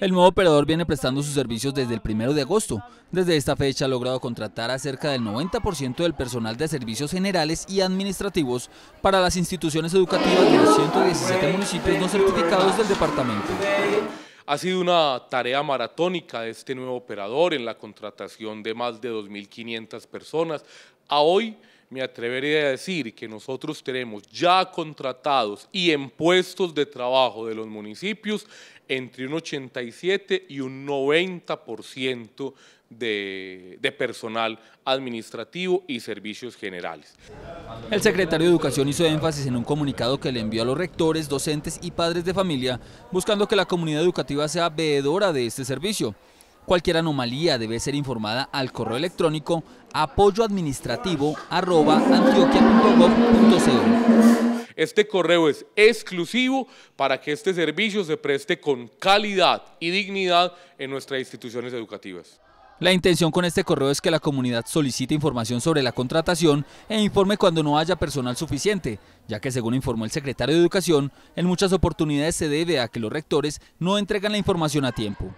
El nuevo operador viene prestando sus servicios desde el 1 de agosto. Desde esta fecha ha logrado contratar a cerca del 90% del personal de servicios generales y administrativos para las instituciones educativas de los 117 municipios no certificados del departamento. Ha sido una tarea maratónica de este nuevo operador en la contratación de más de 2.500 personas. A hoy me atrevería a decir que nosotros tenemos ya contratados y en puestos de trabajo de los municipios entre un 87 y un 90% de, de, personal administrativo y servicios generales. El secretario de Educación hizo énfasis en un comunicado que le envió a los rectores, docentes y padres de familia, buscando que la comunidad educativa sea veedora de este servicio. Cualquier anomalía debe ser informada al correo electrónico apoyoadministrativo.antioquia.gov.co. Este correo es exclusivo para que este servicio se preste con calidad y dignidad en nuestras instituciones educativas. La intención con este correo es que la comunidad solicite información sobre la contratación e informe cuando no haya personal suficiente, ya que según informó el secretario de Educación, en muchas oportunidades se debe a que los rectores no entregan la información a tiempo.